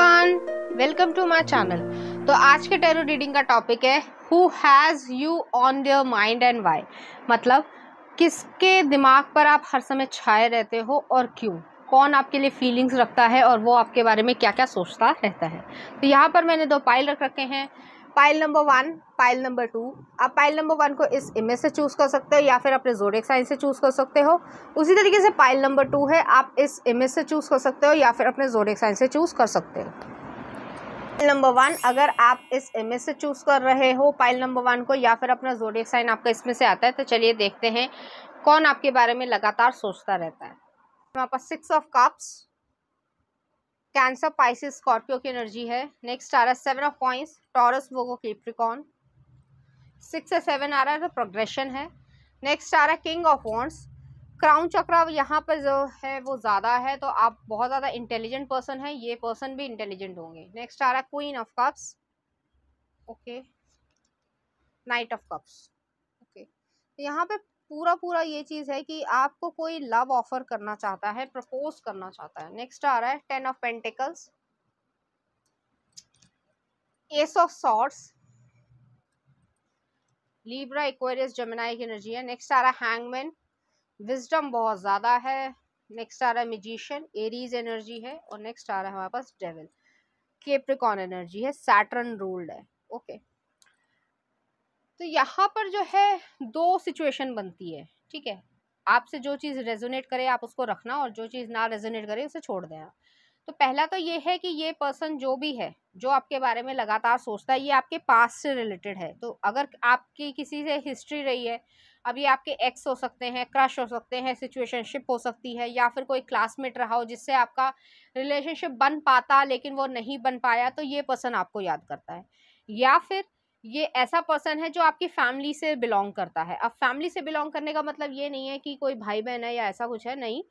Everyone welcome to my channel तो आज के टेरो रीडिंग का टॉपिक है who has you on your mind and why मतलब किसके दिमाग पर आप हर समय छाए रहते हो और क्यों कौन आपके लिए फीलिंग्स रखता है और वो आपके बारे में क्या क्या सोचता रहता है तो यहाँ पर मैंने दो पाइल रख रखे हैं pile number one pile number two आप पाइल नंबर वन को इस इमेज से चूज़ कर सकते हो या फिर अपने जोडिक साइन से चूज़ कर सकते हो उसी तरीके से पाइल नंबर टू है आप इस इमेज से चूज़ कर सकते हो या फिर अपने जोडिक साइन से चूज़ कर सकते हो नंबर वन अगर आप इस इमेज से चूज़ कर रहे हो पाइल नंबर वन को या फिर अपना जोडिक साइन आपका इसमें से आता है तो चलिए देखते हैं कौन आपके बारे में लगातार सोचता रहता है हमारे पास six of cups Cancer Pisces Scorpio की एनर्जी है नेक्स्ट आ रहा है seven of points Taurus Virgo Capricorn six से सेवन आ रहा है तो प्रोग्रेशन है नेक्स्ट आ रहा है किंग ऑफ वॉन्ट्स क्राउन चक्र यहाँ पर जो है वो ज़्यादा है तो आप बहुत ज़्यादा इंटेलिजेंट पर्सन है ये पर्सन भी इंटेलिजेंट होंगे नेक्स्ट आ रहा है queen of cups okay knight of cups okay तो यहाँ पे पूरा पूरा ये चीज़ है कि आपको कोई लव ऑफर करना चाहता है प्रपोज करना चाहता है नेक्स्ट आ रहा है ten of pentacles ace of swords Libra Aquarius Gemini की एनर्जी है नेक्स्ट आ रहा है हैंगमैन विजडम बहुत ज़्यादा है नेक्स्ट आ रहा है मजिशियन एरीज एनर्जी है और नेक्स्ट आ रहा है हमारे पास डेविल केप्रिकॉन एनर्जी है सैटर्न रूल्ड है ओके okay. तो यहाँ पर जो है दो सिचुएशन बनती है ठीक है आपसे जो चीज़ रेजोनेट करे आप उसको रखना और जो चीज़ ना रेजोनेट करे उसे छोड़ देना तो पहला तो ये है कि ये पर्सन जो भी है जो आपके बारे में लगातार सोचता है ये आपके पास से रिलेटेड है तो अगर आपकी किसी से हिस्ट्री रही है अब ये आपके एक्स हो सकते हैं क्रश हो सकते हैं सिचुएशनशिप हो सकती है या फिर कोई क्लासमेट रहा हो जिससे आपका रिलेशनशिप बन पाता लेकिन वो नहीं बन पाया तो ये पर्सन आपको याद करता है या फिर ये ऐसा पर्सन है जो आपकी फैमिली से बिलोंग करता है अब फैमिली से बिलोंग करने का मतलब ये नहीं है कि कोई भाई बहन है या ऐसा कुछ है नहीं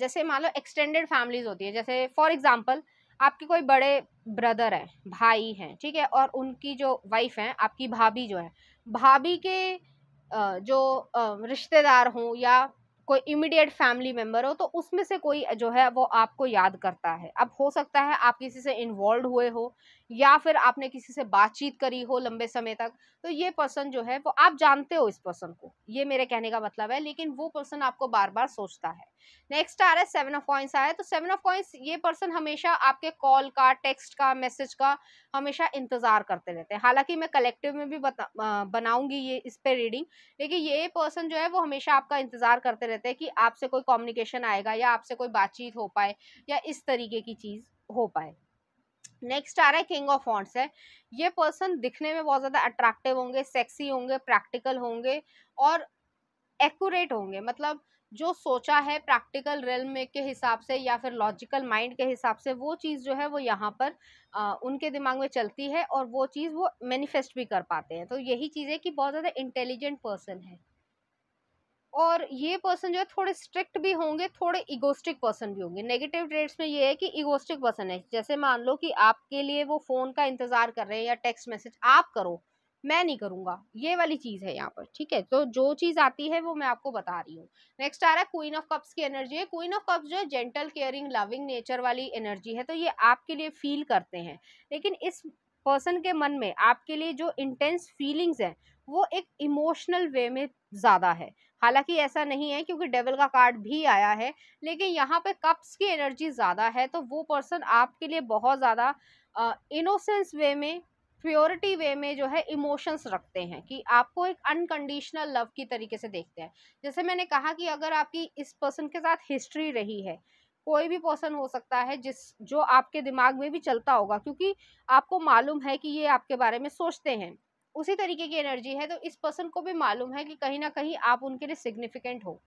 जैसे मान लो एक्सटेंडेड फैमिलीज होती है जैसे फॉर एग्जांपल आपके कोई बड़े ब्रदर हैं भाई हैं ठीक है और उनकी जो वाइफ हैं आपकी भाभी जो है भाभी के जो रिश्तेदार हों या कोई इमीडिएट फैमिली मेम्बर हो तो उसमें से कोई जो है वो आपको याद करता है अब हो सकता है आप किसी से इन्वॉल्व हुए हो या फिर आपने किसी से बातचीत करी हो लंबे समय तक तो ये पर्सन जो है वो आप जानते हो इस पर्सन को ये मेरे कहने का मतलब है लेकिन वो पर्सन आपको बार बार सोचता है नेक्स्ट आ रहा है सेवन ऑफ पॉइंट्स आया तो सेवन ऑफ पॉइंट्स ये पर्सन हमेशा आपके कॉल का टेक्स्ट का मैसेज का हमेशा इंतज़ार करते रहते हैं हालांकि मैं कलेक्टिव में भी बता बनाऊंगी ये इस पे रीडिंग लेकिन ये पर्सन जो है वो हमेशा आपका इंतज़ार करते रहते हैं कि आपसे कोई कम्युनिकेशन आएगा या आपसे कोई बातचीत हो पाए या इस तरीके की चीज़ हो पाए नेक्स्ट आ रहा है किंग ऑफ ऑन्ट्स है ये पर्सन दिखने में बहुत ज़्यादा अट्रैक्टिव होंगे सेक्सी होंगे प्रैक्टिकल होंगे और एक्यूरेट होंगे मतलब जो सोचा है प्रैक्टिकल रेल में के हिसाब से या फिर लॉजिकल माइंड के हिसाब से वो चीज़ जो है वो यहाँ पर आ, उनके दिमाग में चलती है और वो चीज़ वो मैनिफेस्ट भी कर पाते हैं तो यही चीज़ है कि बहुत ज़्यादा इंटेलिजेंट पर्सन है और ये पर्सन जो है थोड़े स्ट्रिक्ट भी होंगे थोड़े इगोस्टिक पर्सन भी होंगे नेगेटिव ट्रेड्स में ये है कि इगोस्टिक पर्सन है जैसे मान लो कि आपके लिए वो फ़ोन का इंतज़ार कर रहे हैं या टेक्स्ट मैसेज आप करो मैं नहीं करूँगा ये वाली चीज़ है यहाँ पर ठीक है तो जो चीज़ आती है वो मैं आपको बता रही हूँ नेक्स्ट आ रहा है क्वीन ऑफ कप्स की एनर्जी है क्वीन ऑफ कप्स जो है जेंटल केयरिंग लविंग नेचर वाली एनर्जी है तो ये आपके लिए फील करते हैं लेकिन इस पर्सन के मन में आपके लिए जो इंटेंस फीलिंग्स हैं वो एक इमोशनल वे में ज़्यादा है हालांकि ऐसा नहीं है क्योंकि डेवल का कार्ड भी आया है लेकिन यहाँ पे कप्स की एनर्जी ज़्यादा है तो वो पर्सन आपके लिए बहुत ज़्यादा इनोसेंस वे में प्योरिटी वे में जो है इमोशंस रखते हैं कि आपको एक अनकंडीशनल लव की तरीके से देखते हैं जैसे मैंने कहा कि अगर आपकी इस पर्सन के साथ हिस्ट्री रही है कोई भी पर्सन हो सकता है जिस जो आपके दिमाग में भी चलता होगा क्योंकि आपको मालूम है कि ये आपके बारे में सोचते हैं उसी तरीके की एनर्जी है तो इस पर्सन को भी मालूम है कि कहीं ना कहीं आप उनके लिए सिग्निफिकेंट हो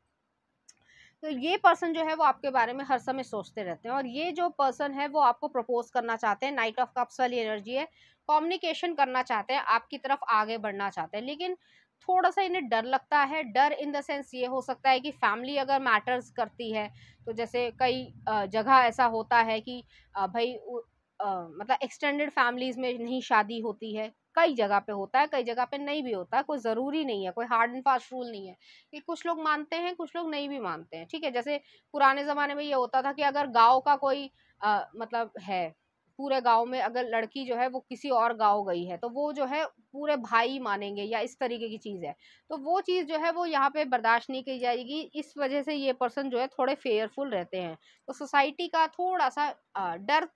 तो ये पर्सन जो है वो आपके बारे में हर समय सोचते रहते हैं और ये जो पर्सन है वो आपको प्रपोज करना चाहते हैं नाइट ऑफ कप्स वाली एनर्जी है कम्युनिकेशन करना चाहते हैं आपकी तरफ आगे बढ़ना चाहते हैं लेकिन थोड़ा सा इन्हें डर लगता है डर इन द सेंस ये हो सकता है कि फैमिली अगर मैटर्स करती है तो जैसे कई जगह ऐसा होता है कि भाई मतलब एक्सटेंडेड फैमिलीज़ में नहीं शादी होती है कई जगह पे होता है कई जगह पे नहीं भी होता है कोई ज़रूरी नहीं है कोई हार्ड एंड फास्ट रूल नहीं है कि कुछ लोग मानते हैं कुछ लोग नहीं भी मानते हैं ठीक है जैसे पुराने ज़माने में ये होता था कि अगर गाँव का कोई आ, मतलब है पूरे गांव में अगर लड़की जो है वो किसी और गांव गई है तो वो जो है पूरे भाई मानेंगे या इस तरीके की चीज़ है तो वो चीज़ जो है वो यहाँ पे बर्दाश्त नहीं की जाएगी इस वजह से ये पर्सन जो है थोड़े फेयरफुल रहते हैं तो सोसाइटी का थोड़ा सा डर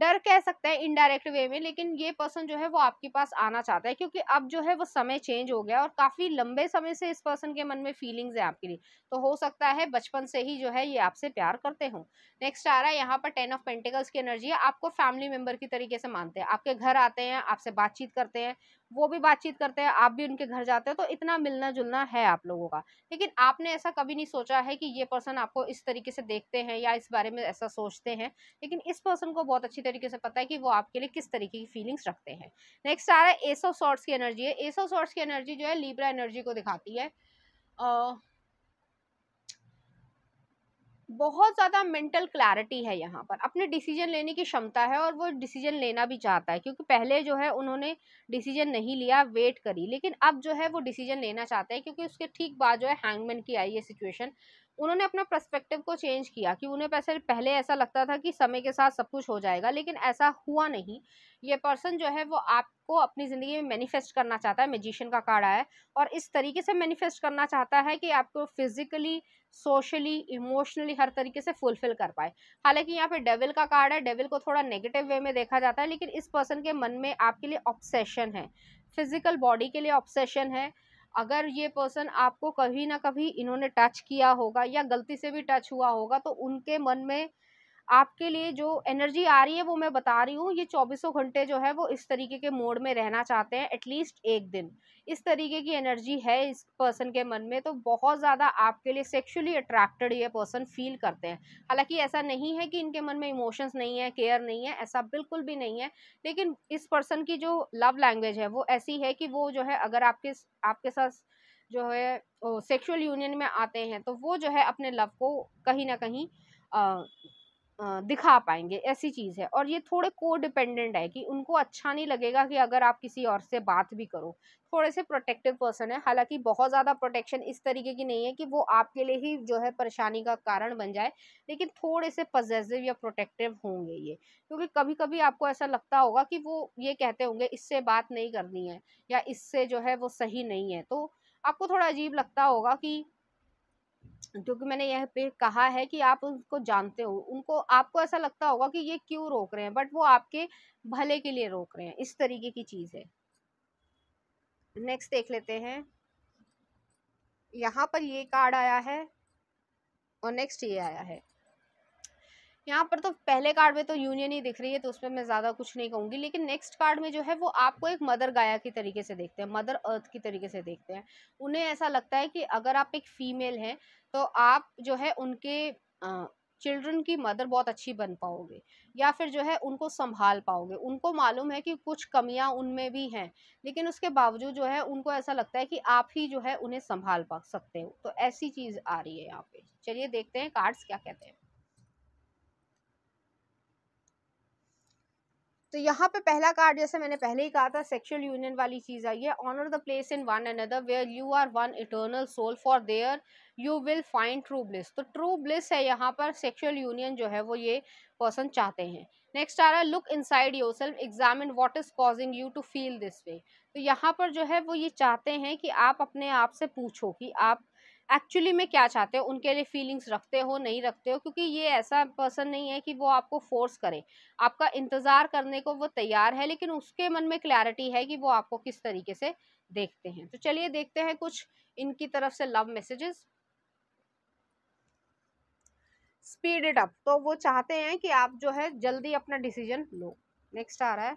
डर कह सकते हैं इनडायरेक्ट वे में लेकिन ये पर्सन जो है वो आपके पास आना चाहता है क्योंकि अब जो है वो समय चेंज हो गया और काफ़ी लंबे समय से इस पर्सन के मन में फीलिंग्स है आपके लिए तो हो सकता है बचपन से ही जो है ये आपसे प्यार करते हों नेक्स्ट आ रहा है यहाँ पर टेन ऑफ पेंटिकल्स की एनर्जी है आपको फैमिली मेम्बर की तरीके से मानते हैं आपके घर आते हैं आपसे बातचीत करते हैं वो भी बातचीत करते हैं आप भी उनके घर जाते हो तो इतना मिलना जुलना है आप लोगों का लेकिन आपने ऐसा कभी नहीं सोचा है कि ये पर्सन आपको इस तरीके से देखते हैं या इस बारे में ऐसा सोचते हैं लेकिन इस पर्सन को बहुत अच्छी तरीके से पता है कि वो आपके लिए किस तरीके की फीलिंग्स रखते हैं नेक्स्ट आ रहा है एसो सॉर्ट्स की एनर्जी है एसो सॉर्ट्स की एनर्जी जो है लीब्रा एनर्जी को दिखाती है बहुत ज़्यादा मेंटल क्लैरिटी है यहाँ पर अपने डिसीजन लेने की क्षमता है और वो डिसीजन लेना भी चाहता है क्योंकि पहले जो है उन्होंने डिसीजन नहीं लिया वेट करी लेकिन अब जो है वो डिसीजन लेना चाहते हैं क्योंकि उसके ठीक बाद जो है हैंगमैन की आई है सिचुएशन उन्होंने अपना प्रस्पेक्टिव को चेंज किया कि उन्हें पैसे पहले ऐसा लगता था कि समय के साथ सब कुछ हो जाएगा लेकिन ऐसा हुआ नहीं ये पर्सन जो है वो आपको अपनी ज़िंदगी में मैनिफेस्ट करना चाहता है मेजिशियन का कार्ड आया है और इस तरीके से मैनिफेस्ट करना चाहता है कि आपको फिजिकली सोशली इमोशनली हर तरीके से फुलफिल कर पाए हालांकि यहाँ पे डेविल का कार्ड है डेविल को थोड़ा नेगेटिव वे में देखा जाता है लेकिन इस पर्सन के मन में आपके लिए ऑब्सेशन है फिजिकल बॉडी के लिए ऑब्सेशन है अगर ये पर्सन आपको कभी ना कभी इन्होंने टच किया होगा या गलती से भी टच हुआ होगा तो उनके मन में आपके लिए जो एनर्जी आ रही है वो मैं बता रही हूँ ये चौबीसों घंटे जो है वो इस तरीके के मोड में रहना चाहते हैं एटलीस्ट एक दिन इस तरीके की एनर्जी है इस पर्सन के मन में तो बहुत ज़्यादा आपके लिए सेक्शुअली अट्रैक्टेड ये पर्सन फील करते हैं हालांकि ऐसा नहीं है कि इनके मन में इमोशंस नहीं है केयर नहीं है ऐसा बिल्कुल भी नहीं है लेकिन इस पर्सन की जो लव लैंग्वेज है वो ऐसी है कि वो जो है अगर आपके आपके साथ जो है सेक्शुअल यूनियन में आते हैं तो वो जो है अपने लव को कहीं ना कहीं आ, दिखा पाएंगे ऐसी चीज़ है और ये थोड़े को डिपेंडेंट है कि उनको अच्छा नहीं लगेगा कि अगर आप किसी और से बात भी करो थोड़े से प्रोटेक्टिव पर्सन है हालांकि बहुत ज़्यादा प्रोटेक्शन इस तरीके की नहीं है कि वो आपके लिए ही जो है परेशानी का कारण बन जाए लेकिन थोड़े से पजेसिव या प्रोटेक्टिव होंगे ये क्योंकि कभी कभी आपको ऐसा लगता होगा कि वो ये कहते होंगे इससे बात नहीं करनी है या इससे जो है वो सही नहीं है तो आपको थोड़ा अजीब लगता होगा कि क्योंकि मैंने यह पे कहा है कि आप उसको जानते हो उनको आपको ऐसा लगता होगा कि ये क्यों रोक रहे हैं बट वो आपके भले के लिए रोक रहे हैं इस तरीके की चीज़ है नेक्स्ट देख लेते हैं यहाँ पर ये कार्ड आया है और नेक्स्ट ये आया है यहाँ पर तो पहले कार्ड में तो यूनियन ही दिख रही है तो उसमें मैं ज़्यादा कुछ नहीं कहूँगी लेकिन नेक्स्ट कार्ड में जो है वो आपको एक मदर गाया की तरीके से देखते हैं मदर अर्थ की तरीके से देखते हैं उन्हें ऐसा लगता है कि अगर आप एक फीमेल हैं तो आप जो है उनके चिल्ड्रन की मदर बहुत अच्छी बन पाओगे या फिर जो है उनको संभाल पाओगे उनको मालूम है कि कुछ कमियां उनमें भी हैं लेकिन उसके बावजूद जो है उनको ऐसा लगता है कि आप ही जो है उन्हें संभाल पा सकते हो तो ऐसी चीज़ आ रही है यहाँ पे चलिए देखते हैं कार्ड्स क्या कहते हैं तो यहाँ पे पहला कार्ड जैसे मैंने पहले ही कहा था सेक्सुअल यूनियन वाली चीज़ आई है honour the place in one another where you are one eternal soul for there you will find true bliss तो ट्रू ब्लिस है यहाँ पर सेक्सुअल यूनियन जो है वो ये पर्सन चाहते हैं नेक्स्ट आ रहा है look inside yourself examine what is causing you to feel this way तो यहाँ पर जो है वो ये चाहते हैं कि आप अपने आप से पूछो कि आप एक्चुअली में क्या चाहते हो उनके लिए फीलिंग्स रखते हो नहीं रखते हो क्योंकि ये ऐसा पर्सन नहीं है कि वो आपको फोर्स करे आपका इंतज़ार करने को वो तैयार है लेकिन उसके मन में क्लैरिटी है कि वो आपको किस तरीके से देखते हैं तो चलिए देखते हैं कुछ इनकी तरफ से love messages speed it up तो वो चाहते हैं कि आप जो है जल्दी अपना डिसीजन लो नेक्स्ट आ रहा है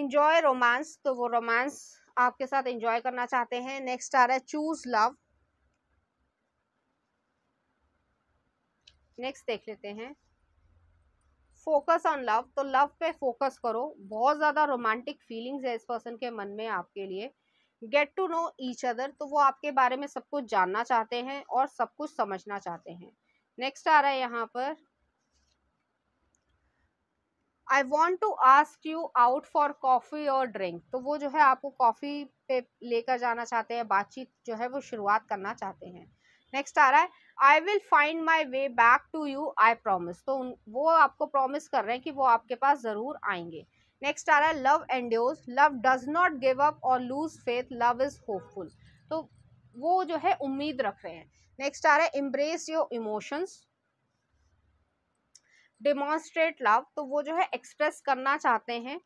इंजॉय रोमांस तो वो रोमांस आपके साथ एंजॉय करना चाहते हैं नेक्स्ट आ रहा है चूज लव नेक्स्ट देख लेते हैं फोकस ऑन लव तो लव पे फोकस करो बहुत ज़्यादा रोमांटिक फीलिंग्स है इस पर्सन के मन में आपके लिए get to know each other तो वो आपके बारे में सब कुछ जानना चाहते हैं और सब कुछ समझना चाहते हैं नेक्स्ट आ रहा है यहाँ पर I want to ask you out for coffee और ड्रिंक तो वो जो है आपको कॉफ़ी पे लेकर जाना चाहते हैं बातचीत जो है वो शुरुआत करना चाहते हैं नेक्स्ट आ रहा है I will find my way back to you I promise तो वो आपको प्रोमिस कर रहे हैं कि वो आपके पास ज़रूर आएंगे नेक्स्ट आ रहा है love and love does not give up और lose faith love is hopeful तो वो जो है उम्मीद रख रहे हैं नेक्स्ट आ रहा है embrace your emotions demonstrate love तो वो जो है एक्सप्रेस करना चाहते हैं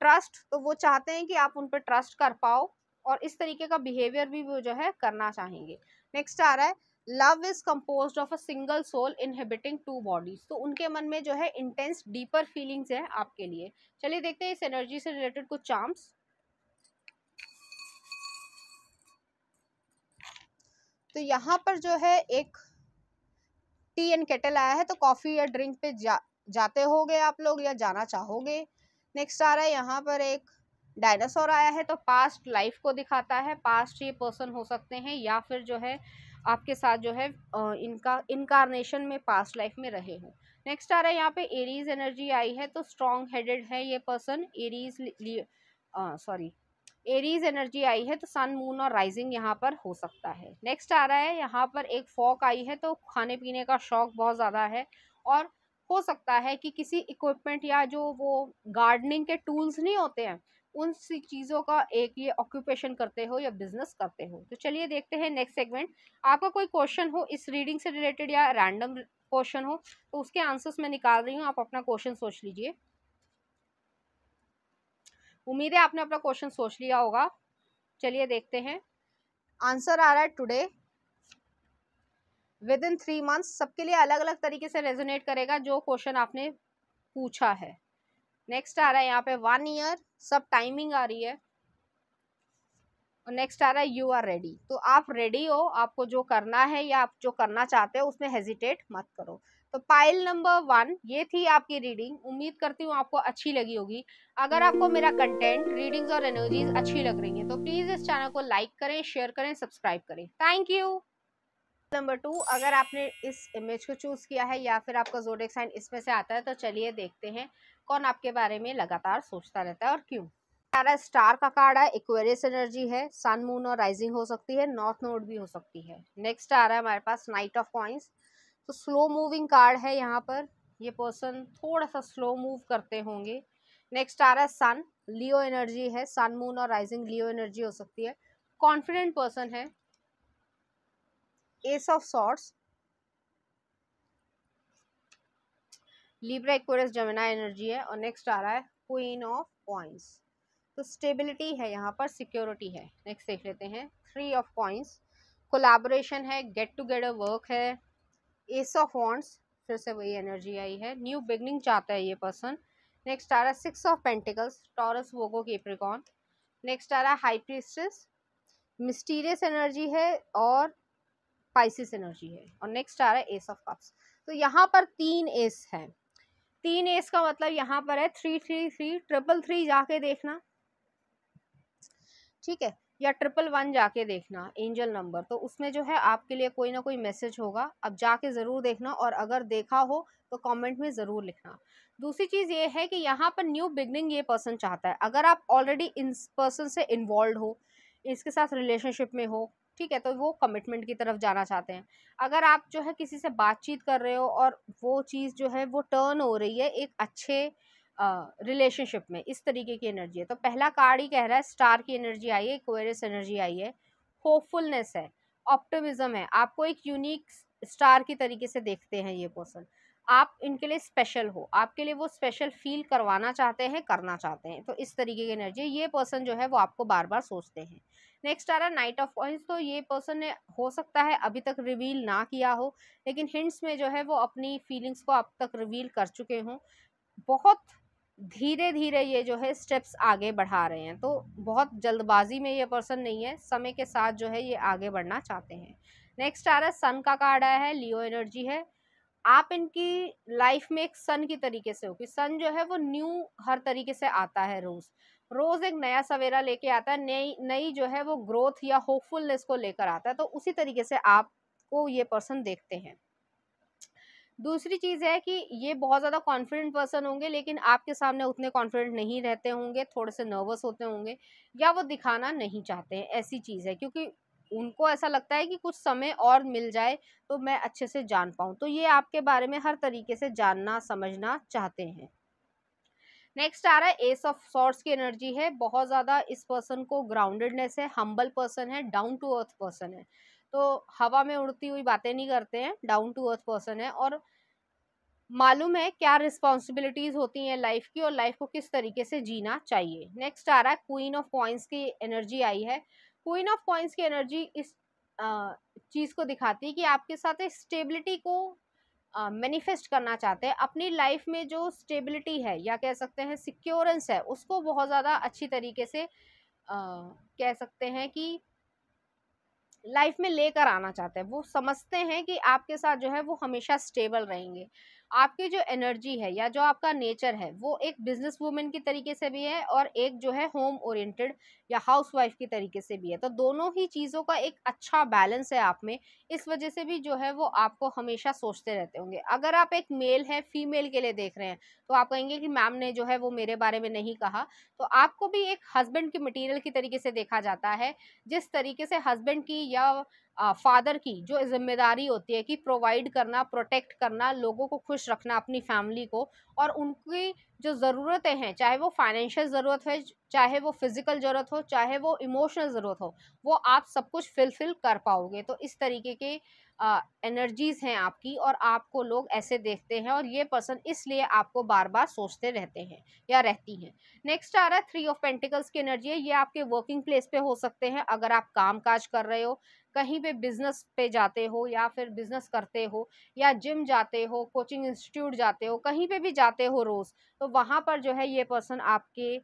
ट्रस्ट तो वो चाहते हैं कि आप उन पर ट्रस्ट कर पाओ और इस तरीके का बिहेवियर भी वो जो है करना चाहेंगे नेक्स्ट आ रहा है love is compose of a single soul inhabiting two bodies तो उनके मन में जो है इंटेंस डीपर फीलिंग्स है आपके लिए चलिए देखते हैं इस एनर्जी से रिलेटेड कुछ चार्म्स तो यहाँ पर जो है एक टी एंड केटल आया है तो कॉफ़ी या ड्रिंक पे जा जाते हो आप लोग या जाना चाहोगे नेक्स्ट आ रहा है यहाँ पर एक डायनासोर आया है तो पास्ट लाइफ को दिखाता है पास्ट ये पर्सन हो सकते हैं या फिर जो है आपके साथ जो है इनका इनकारनेशन में पास्ट लाइफ में रहे हों नेक्स्ट आ रहा है यहाँ पे एरीज एनर्जी आई है तो स्ट्रॉन्ग हेडेड है ये person Aries sorry Aries energy आई है तो सन मून और राइजिंग यहाँ पर हो सकता है नेक्स्ट आ रहा है यहाँ पर एक फॉक आई है तो खाने पीने का शौक बहुत ज़्यादा है और हो सकता है कि किसी इक्विपमेंट या जो वो गार्डनिंग के टूल्स नहीं होते हैं उन सी चीज़ों का एक ये ऑक्यूपेशन करते हो या बिजनेस करते हो तो चलिए देखते हैं नेक्स्ट सेगमेंट आपका कोई क्वेश्चन हो इस रीडिंग से रिलेटेड या रैंडम क्वेश्चन हो तो उसके आंसर्स मैं निकाल रही हूँ आप अपना क्वेश्चन सोच लीजिए उम्मीद है आपने अपना क्वेश्चन सोच लिया होगा चलिए देखते हैं आंसर आ रहा है today within three months सबके लिए अलग अलग तरीके से रेजोनेट करेगा जो क्वेश्चन आपने पूछा है नेक्स्ट आ रहा है यहाँ पे वन ईयर सब टाइमिंग आ रही है और नेक्स्ट आ रहा है यू आर रेडी तो आप रेडी हो आपको जो करना है या आप जो करना चाहते हो उसमें हेजिटेट मत करो तो पाइल नंबर वन ये थी आपकी रीडिंग उम्मीद करती हूँ आपको अच्छी लगी होगी अगर आपको मेरा कंटेंट रीडिंग्स और एनर्जीज अच्छी लग रही है तो प्लीज़ इस चैनल को लाइक करें शेयर करें सब्सक्राइब करें थैंक यू नंबर टू अगर आपने इस इमेज को चूज़ किया है या फिर आपका जोडेक साइन इसमें से आता है तो चलिए देखते हैं कौन आपके बारे में लगातार सोचता रहता है और क्यों हमारा स्टार का कार्ड है इक्वेरियस एनर्जी है सन मून और राइजिंग हो सकती है नॉर्थ नोड भी हो सकती है नेक्स्ट आ रहा है हमारे पास नाइट ऑफ कॉइन्स तो स्लो मूविंग कार्ड है यहाँ पर ये पर्सन थोड़ा सा स्लो मूव करते होंगे नेक्स्ट आ रहा है सन लियो एनर्जी है सन मून और राइजिंग लियो एनर्जी हो सकती है कॉन्फिडेंट पर्सन है ace of swords Libra Aquarius जमुना एनर्जी है और नेक्स्ट आ रहा है क्वीन ऑफ कॉइंस तो स्टेबिलिटी है यहाँ पर सिक्योरिटी है नेक्स्ट देख लेते हैं थ्री ऑफ कॉइंस कोलाबोरेशन है गेट टुगेदर वर्क है एस ऑफ वॉन्ट्स फिर से वही एनर्जी आई है न्यू बिगनिंग चाहता है ये पर्सन नेक्स्ट आ रहा है six of pentacles Taurus Virgo Capricorn next आ रहा है हाई प्रीस्ट्रेस मिस्टीरियस एनर्जी है और पाइसिस एनर्जी है और नेक्स्ट आ रहा है एस ऑफ कप्स तो यहाँ पर तीन एस है तीन एस का मतलब यहाँ पर है three three three triple three जाके देखना ठीक है या ट्रिपल वन जाके देखना एंजल नंबर तो उसमें जो है आपके लिए कोई ना कोई मैसेज होगा अब जाके ज़रूर देखना और अगर देखा हो तो कमेंट में ज़रूर लिखना दूसरी चीज़ ये है कि यहाँ पर न्यू बिगनिंग ये पर्सन चाहता है अगर आप ऑलरेडी इस पर्सन से इन्वॉल्व हो इसके साथ रिलेशनशिप में हो ठीक है तो वो कमिटमेंट की तरफ जाना चाहते हैं अगर आप जो है किसी से बातचीत कर रहे हो और वो चीज़ जो है वो टर्न हो रही है एक अच्छे रिलेशनशिप में इस तरीके की एनर्जी है तो पहला कार्ड ही कह रहा है स्टार की एनर्जी आई है क्वेरियस एनर्जी आई है होपफुलनेस है ऑप्टिमिज्म है आपको एक यूनिक स्टार की तरीके से देखते हैं ये पर्सन आप इनके लिए स्पेशल हो आपके लिए वो स्पेशल फील करवाना चाहते हैं करना चाहते हैं तो इस तरीके की एनर्जी ये पर्सन जो है वो आपको बार बार सोचते हैं नेक्स्ट आ रहा है नाइट ऑफ कॉइंस तो ये पर्सन ने हो सकता है अभी तक रिवील ना किया हो लेकिन हिंट्स में जो है वो अपनी फीलिंग्स को अब तक रिवील कर चुके हों बहुत धीरे धीरे ये जो है स्टेप्स आगे बढ़ा रहे हैं तो बहुत जल्दबाजी में ये पर्सन नहीं है समय के साथ जो है ये आगे बढ़ना चाहते हैं नेक्स्ट आ रहा है सन का कार्ड आया है लियो एनर्जी है आप इनकी लाइफ में एक सन की तरीके से हो कि सन जो है वो न्यू हर तरीके से आता है रोज़ रोज़ एक नया सवेरा लेके आता है नई नई जो है वो ग्रोथ या होपफुलनेस को लेकर आता है तो उसी तरीके से आपको ये पर्सन देखते हैं दूसरी चीज़ है कि ये बहुत ज़्यादा कॉन्फिडेंट पर्सन होंगे लेकिन आपके सामने उतने कॉन्फिडेंट नहीं रहते होंगे थोड़े से नर्वस होते होंगे या वो दिखाना नहीं चाहते हैं ऐसी चीज़ है क्योंकि उनको ऐसा लगता है कि कुछ समय और मिल जाए तो मैं अच्छे से जान पाऊँ तो ये आपके बारे में हर तरीके से जानना समझना चाहते हैं नेक्स्ट आ रहा है एस ऑफ सॉर्ट्स की एनर्जी है बहुत ज़्यादा इस पर्सन को ग्राउंडेडनेस है हम्बल पर्सन है डाउन टू अर्थ पर्सन है तो हवा में उड़ती हुई बातें नहीं करते हैं डाउन टू अर्थ पर्सन है और मालूम है क्या रिस्पॉन्सिबिलिटीज होती हैं लाइफ की और लाइफ को किस तरीके से जीना चाहिए नेक्स्ट आ रहा है क्वीन ऑफ कॉइंस की एनर्जी आई है क्वीन ऑफ कॉइंस की एनर्जी इस चीज़ को दिखाती है कि आपके साथ स्टेबिलिटी को मैनिफेस्ट करना चाहते हैं अपनी लाइफ में जो स्टेबिलिटी है या कह सकते हैं सिक्योरेंस है उसको बहुत ज़्यादा अच्छी तरीके से आ, कह सकते हैं कि लाइफ में लेकर आना चाहते हैं वो समझते हैं कि आपके साथ जो है वो हमेशा स्टेबल रहेंगे आपकी जो एनर्जी है या जो आपका नेचर है वो एक बिजनेस वूमेन की तरीके से भी है और एक जो है होम ओरिएंटेड या हाउस वाइफ की तरीके से भी है तो दोनों ही चीज़ों का एक अच्छा बैलेंस है आप में इस वजह से भी जो है वो आपको हमेशा सोचते रहते होंगे अगर आप एक मेल है फीमेल के लिए देख रहे हैं तो आप कहेंगे कि मैम ने जो है वो मेरे बारे में नहीं कहा तो आपको भी एक हस्बैंड के मटेरियल की तरीके से देखा जाता है जिस तरीके से हस्बैंड की या फादर की जो जिम्मेदारी होती है कि प्रोवाइड करना प्रोटेक्ट करना लोगों को खुश रखना अपनी फैमिली को और उनकी जो ज़रूरतें हैं चाहे वो फाइनेंशियल ज़रूरत है चाहे वो फिज़िकल ज़रूरत हो चाहे वो इमोशनल ज़रूरत हो वो आप सब कुछ फिलफिल कर पाओगे तो इस तरीके के एनर्जीज़ हैं आपकी और आपको लोग ऐसे देखते हैं और ये पर्सन इसलिए आपको बार बार सोचते रहते हैं या रहती हैं नेक्स्ट आ रहा है थ्री ऑफ पेंटिकल्स की एनर्जी है ये आपके वर्किंग प्लेस पे हो सकते हैं अगर आप काम काज कर रहे हो कहीं पे बिजनेस पे जाते हो या फिर बिजनेस करते हो या जिम जाते हो कोचिंग इंस्टीट्यूट जाते हो कहीं पे भी जाते हो रोज़ तो वहाँ पर जो है ये पर्सन आपके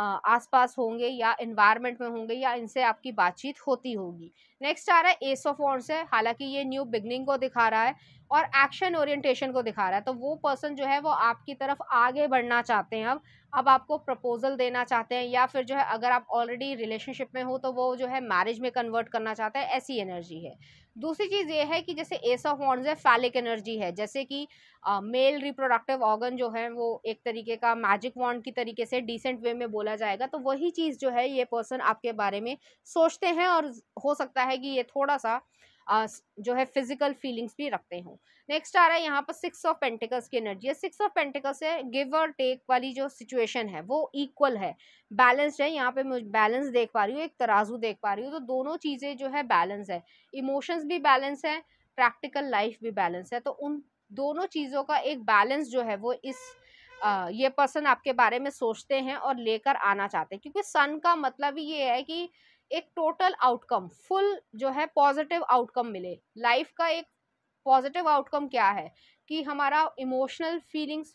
आसपास होंगे या इन्वायरमेंट में होंगे या इनसे आपकी बातचीत होती होगी नेक्स्ट आ रहा है एस ऑफ वॉन्ट्स है हालांकि ये न्यू बिगनिंग को दिखा रहा है और एक्शन ओरिएंटेशन को दिखा रहा है तो वो पर्सन जो है वो आपकी तरफ आगे बढ़ना चाहते हैं अब अब आपको प्रपोजल देना चाहते हैं या फिर जो है अगर आप ऑलरेडी रिलेशनशिप में हो तो वो जो है मैरिज में कन्वर्ट करना चाहते हैं ऐसी एनर्जी है दूसरी चीज़ ये है कि जैसे एस ऑफ वॉन्ड्स है फैलिक एनर्जी है जैसे कि मेल रिप्रोडक्टिव ऑर्गन जो है वो एक तरीके का मैजिक वॉन्ड की तरीके से डिसेंट वे में बोला जाएगा तो वही चीज़ जो है ये पर्सन आपके बारे में सोचते हैं और हो सकता है कि ये थोड़ा सा जो है फिजिकल फीलिंग्स भी रखते हों नेक्स्ट आ रहा है यहाँ पर सिक्स ऑफ पेंटिकल्स की एनर्जी है सिक्स ऑफ पेंटिकल्स है गिव और टेक वाली जो सिचुएशन है वो इक्वल है बैलेंस्ड है यहाँ पे बैलेंस देख पा रही हूँ एक तराजू देख पा रही हूँ तो दोनों चीज़ें जो है बैलेंस है इमोशंस भी बैलेंस है प्रैक्टिकल लाइफ भी बैलेंस है तो उन दोनों चीज़ों का एक बैलेंस जो है वो इस आ, ये पर्सन आपके बारे में सोचते हैं और लेकर आना चाहते हैं क्योंकि सन का मतलब ये है कि एक टोटल आउटकम फुल जो है पॉजिटिव आउटकम मिले लाइफ का एक पॉजिटिव आउटकम क्या है कि हमारा इमोशनल फीलिंग्स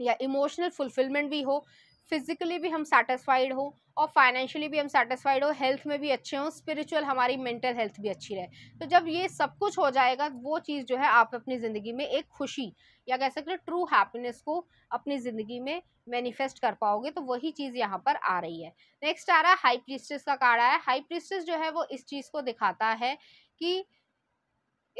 या इमोशनल फुलफिलमेंट भी हो फिजिकली भी हम सेटिस्फाइड हो और फाइनेंशियली भी हम सेटिस्फाइड हो हेल्थ में भी अच्छे हों स्पिरिचुअल हमारी मेंटल हेल्थ भी अच्छी रहे तो जब ये सब कुछ हो जाएगा वो चीज़ जो है आप अपनी ज़िंदगी में एक खुशी या कह सकते हो ट्रू हैप्पीनेस को अपनी ज़िंदगी में मैनिफेस्ट कर पाओगे तो वही चीज़ यहाँ पर आ रही है नेक्स्ट आ रहा है हाई प्रिस्टिस का कार्ड आया है हाई प्रिस्टिस जो है वो इस चीज़ को दिखाता है कि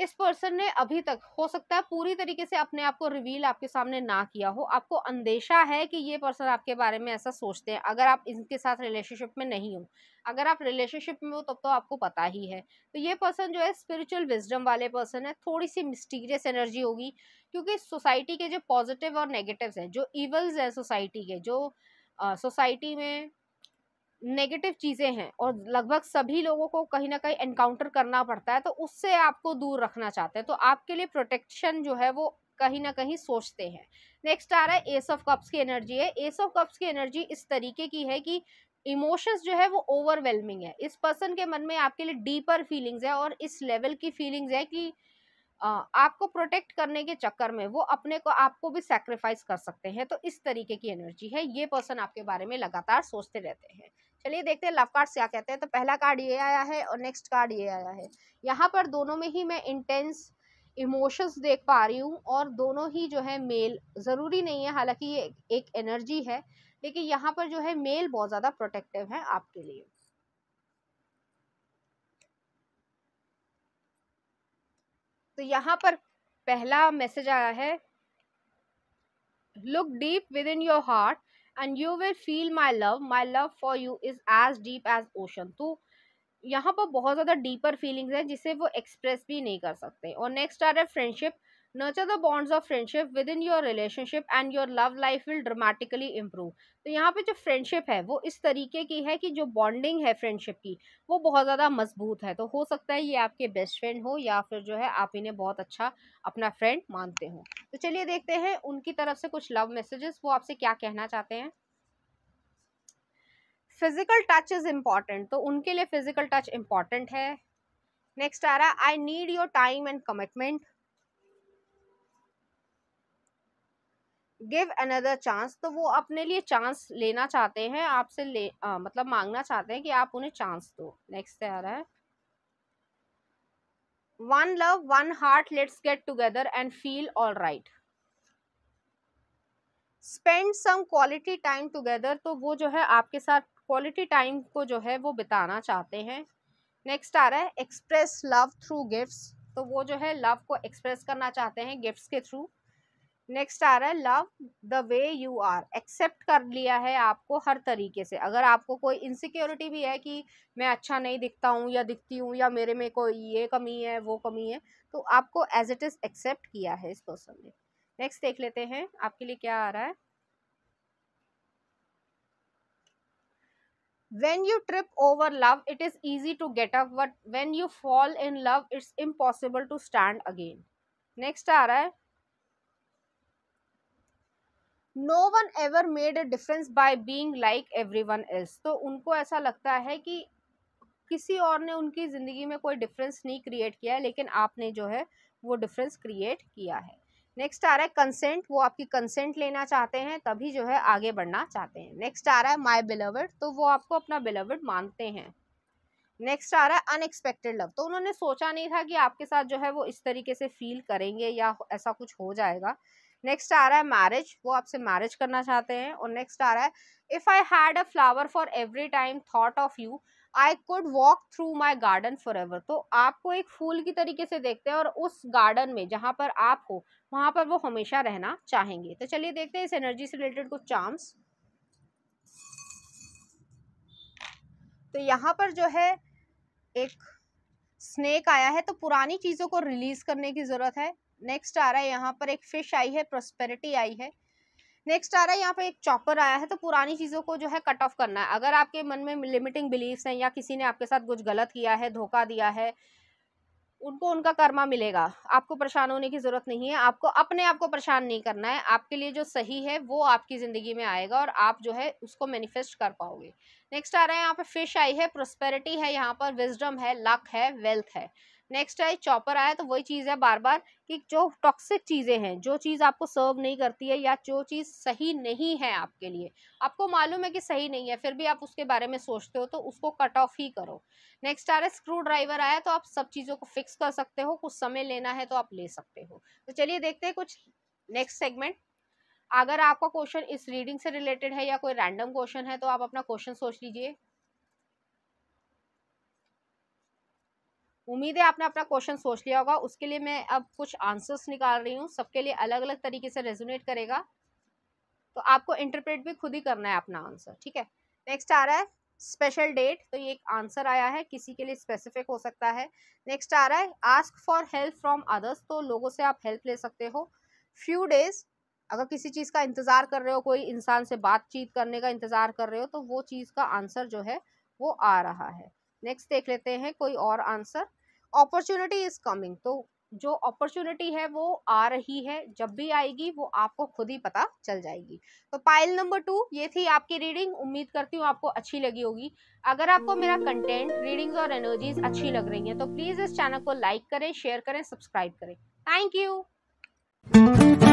इस पर्सन ने अभी तक हो सकता है पूरी तरीके से अपने आप को रिवील आपके सामने ना किया हो आपको अंदेशा है कि ये पर्सन आपके बारे में ऐसा सोचते हैं अगर आप इनके साथ रिलेशनशिप में नहीं हो अगर आप रिलेशनशिप में हो तब तो, आपको पता ही है तो ये पर्सन जो है स्पिरिचुअल विजडम वाले पर्सन है थोड़ी सी मिस्टीरियस एनर्जी होगी क्योंकि सोसाइटी के जो पॉजिटिव और नेगेटिव हैं जो इवल्स हैं सोसाइटी के जो सोसाइटी में नेगेटिव चीज़ें हैं और लगभग सभी लोगों को कहीं ना कहीं एनकाउंटर करना पड़ता है तो उससे आपको दूर रखना चाहते हैं तो आपके लिए प्रोटेक्शन जो है वो कहीं ना कहीं सोचते हैं नेक्स्ट आ रहा है एस ऑफ कप्स की एनर्जी है एस ऑफ कप्स की एनर्जी इस तरीके की है कि इमोशंस जो है वो ओवरवेलमिंग है इस पर्सन के मन में आपके लिए डीपर फीलिंग्स है और इस लेवल की फीलिंग्स है कि आपको प्रोटेक्ट करने के चक्कर में वो अपने को आपको भी सेक्रीफाइस कर सकते हैं तो इस तरीके की एनर्जी है ये पर्सन आपके बारे में लगातार सोचते रहते हैं चलिए देखते हैं लव कार्ड क्या कहते हैं तो पहला कार्ड ये आया है और नेक्स्ट कार्ड ये आया है यहाँ पर दोनों में ही मैं इंटेंस इमोशंस देख पा रही हूँ और दोनों ही जो है मेल ज़रूरी नहीं है हालांकि ये एक एनर्जी है लेकिन यहाँ पर जो है मेल बहुत ज़्यादा प्रोटेक्टिव है आपके लिए तो यहाँ पर पहला मैसेज आया है look deep within your heart and you will feel my love my love for you is as deep as ocean तो यहाँ पर बहुत ज़्यादा डीपर फीलिंग्स हैं जिसे वो एक्सप्रेस भी नहीं कर सकते और नेक्स्ट आ रहा है friendship nurture the bonds of friendship within your relationship and your love life will dramatically improve तो यहाँ पे जो फ्रेंडशिप है वो इस तरीके की है कि जो बॉन्डिंग है फ्रेंडशिप की वो बहुत ज़्यादा मजबूत है तो हो सकता है ये आपके बेस्ट फ्रेंड हो या फिर जो है आप इन्हें बहुत अच्छा अपना फ्रेंड मानते हो तो चलिए देखते हैं उनकी तरफ से कुछ लव मैसेजेस वो आपसे क्या कहना चाहते हैं फिजिकल टच इज़ इम्पॉर्टेंट तो उनके लिए फिजिकल टच इम्पॉर्टेंट है नेक्स्ट आ रहा I need your time and commitment give another chance तो वो अपने लिए चांस लेना चाहते हैं आपसे ले आ, मतलब मांगना चाहते हैं कि आप उन्हें चांस दो नेक्स्ट आ रहा है one love one heart let's get together and feel all right spend some quality time together तो वो जो है आपके साथ क्वालिटी टाइम को जो है वो बिताना चाहते हैं नेक्स्ट आ रहा है एक्सप्रेस लव थ्रू गिफ्ट तो वो जो है लव को एक्सप्रेस करना चाहते हैं गिफ्ट के थ्रू नेक्स्ट आ रहा है love the way you are accept कर लिया है आपको हर तरीके से अगर आपको कोई इनसिक्योरिटी भी है कि मैं अच्छा नहीं दिखता हूँ या दिखती हूँ या मेरे में कोई ये कमी है वो कमी है तो आपको एज इट इज़ एक्सेप्ट किया है इस पर्सन ने नेक्स्ट देख लेते हैं आपके लिए क्या आ रहा है when you trip over love it is easy to get up but when you fall in love it's impossible to stand again next आ रहा है no one ever made a difference by being like everyone else तो उनको ऐसा लगता है कि किसी और ने उनकी ज़िंदगी में कोई डिफरेंस नहीं क्रिएट किया है लेकिन आपने जो है वो डिफरेंस क्रिएट किया है नेक्स्ट आ रहा है कंसेंट वो आपकी कंसेंट लेना चाहते हैं तभी जो है आगे बढ़ना चाहते हैं नेक्स्ट आ रहा है माई बिलवड तो वो आपको अपना बिलवड मानते हैं नेक्स्ट आ रहा है अनएक्सपेक्टेड लव तो उन्होंने सोचा नहीं था कि आपके साथ जो है वो इस तरीके से फील करेंगे या ऐसा कुछ हो जाएगा नेक्स्ट आ रहा है मैरिज वो आपसे मैरिज करना चाहते हैं और नेक्स्ट आ रहा है if I had a flower for every time thought of you I could walk through my garden forever तो आपको एक फूल की तरीके से देखते हैं और उस गार्डन में जहाँ पर आप हो वहाँ पर वो हमेशा रहना चाहेंगे तो चलिए देखते हैं इस एनर्जी से रिलेटेड कुछ चार्म्स तो यहाँ पर जो है एक स्नेक आया है तो पुरानी चीज़ों को रिलीज़ करने की ज़रूरत है नेक्स्ट आ रहा है यहाँ पर एक फिश आई है प्रोस्पेरिटी आई है नेक्स्ट आ रहा है यहाँ पे एक चॉपर आया है तो पुरानी चीज़ों को जो है कट ऑफ करना है अगर आपके मन में लिमिटिंग बिलीव्स हैं या किसी ने आपके साथ कुछ गलत किया है धोखा दिया है उनको उनका कर्मा मिलेगा आपको परेशान होने की ज़रूरत नहीं है आपको अपने आप को परेशान नहीं करना है आपके लिए जो सही है वो आपकी ज़िंदगी में आएगा और आप जो है उसको मैनिफेस्ट कर पाओगे नेक्स्ट आ रहा है यहाँ पे फिश आई है प्रोस्पेरिटी है यहाँ पर विजडम है लक है वेल्थ है नेक्स्ट है चॉपर आया तो वही चीज़ है बार बार कि जो टॉक्सिक चीज़ें हैं जो चीज़ आपको सर्व नहीं करती है या जो चीज़ सही नहीं है आपके लिए आपको मालूम है कि सही नहीं है फिर भी आप उसके बारे में सोचते हो तो उसको कट ऑफ ही करो नेक्स्ट आ रहा है स्क्रू ड्राइवर आया तो आप सब चीज़ों को फिक्स कर सकते हो कुछ समय लेना है तो आप ले सकते हो तो चलिए देखते हैं कुछ नेक्स्ट सेगमेंट अगर आपका क्वेश्चन इस रीडिंग से रिलेटेड है या कोई रैंडम क्वेश्चन है तो आप अपना क्वेश्चन सोच लीजिए उम्मीद है आपने अपना क्वेश्चन सोच लिया होगा उसके लिए मैं अब कुछ आंसर्स निकाल रही हूँ सबके लिए अलग अलग तरीके से रेजुनेट करेगा तो आपको इंटरप्रेट भी खुद ही करना है अपना आंसर ठीक है नेक्स्ट आ रहा है स्पेशल डेट तो ये एक आंसर आया है किसी के लिए स्पेसिफिक हो सकता है नेक्स्ट आ रहा है ask for help from others तो लोगों से आप हेल्प ले सकते हो फ्यू डेज अगर किसी चीज़ का इंतज़ार कर रहे हो कोई इंसान से बातचीत करने का इंतज़ार कर रहे हो तो वो चीज़ का आंसर जो है वो आ रहा है नेक्स्ट देख लेते हैं कोई और आंसर अपॉर्चुनिटी इज़ कमिंग तो जो अपॉर्चुनिटी है वो आ रही है जब भी आएगी वो आपको खुद ही पता चल जाएगी तो पाइल नंबर टू ये थी आपकी रीडिंग उम्मीद करती हूँ आपको अच्छी लगी होगी अगर आपको मेरा कंटेंट रीडिंग्स और एनर्जीज अच्छी लग रही हैं तो प्लीज़ इस चैनल को लाइक करें शेयर करें सब्सक्राइब करें थैंक यू